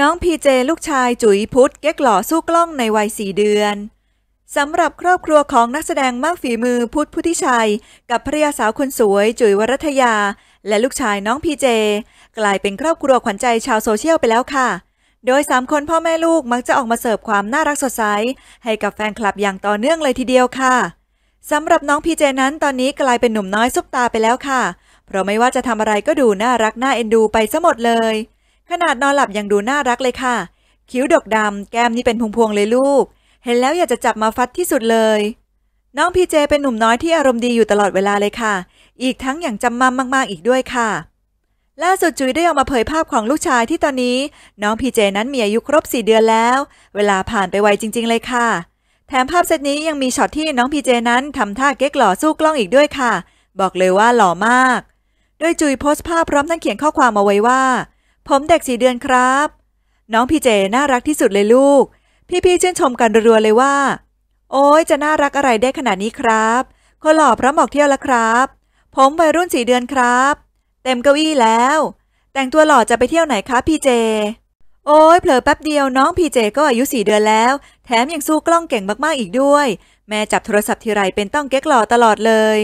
น้องพีเจลูกชายจุ๋ยพุทธเก๊กหล่อสู้กล้องในวัยสี่เดือนสำหรับครอบครัวของนักแสดงมากฝีมือพุทธพุทธิชัย กับภรรยาสาวคนสวยจุ๋ยวรัตยา และลูกชายน้องพีเจกลายเป็นครอบครัวขวัญใจชาวโซเชียลไปแล้วค่ะ โดย 3 คนพ่อแม่ลูกมักจะออกมาเสิร์ฟความน่ารักสดใส ให้กับแฟนคลับอย่างต่อเนื่องเลยทีเดียวค่ะสำหรับน้องพีเจนั้นตอนนี้กลายเป็นหนุ่มน้อยซุปตาไปแล้วค่ะ เพราะไม่ว่าจะทำอะไรก็ดูน่ารักน่าเอ็นดู ไปซะหมดเลยขนาดนอนหลับยังดูน่ารักเลยค่ะ คิ้วดกดำแก้มนี่เป็นพวงๆเลยลูก เห็นแล้วอยากจะจับมาฟัดที่สุดเลย น้องพีเจเป็นหนุ่มน้อยที่อารมณ์ดีอยู่ตลอดเวลาเลยค่ะ อีกทั้งอย่างจำมัมมาก ๆ อีกด้วยค่ะ ล่าสุดจุ๋ยได้ออกมาเผยภาพของลูกชายที่ตอนนี้น้องพีเจนั้นมีอายุครบสี่เดือนแล้ว เวลาผ่านไปไวจริง ๆ เลยค่ะ แถมภาพเซตนี้ยังมีช็อตที่น้องพีเจนั้นทำท่าเก๊กหล่อสู้กล้องอีกด้วยค่ะ บอกเลยว่าหล่อมาก โดยจุ๋ยโพสต์ภาพพร้อมทั้งเขียนข้อความเอาไว้ว่าผมเด็กสี่เดือนครับ น้องพี่เจน่ารักที่สุดเลยลูก พี่ ๆ ชื่นชมกันรัวๆเลยว่า โอ้ยจะน่ารักอะไรได้ ขนาดนี้ครับคนหล่อพระหมอกเที่ยวละครับ ผมวัยรุ่นสี่เดือนครับ เต็มเก้าอี้แล้ว แต่งตัวหล่อจะไปเที่ยวไหนคะพี่เจโอ้ยเผลอแป๊บเดียว น้องพี่เจก็อายุสี่เดือนแล้ว แถมยังสู้กล้องเก่งมากๆอีกด้วย แม่จับโทรศัพท์ทีไรเป็นต้องเก๊กหล่อตลอดเลย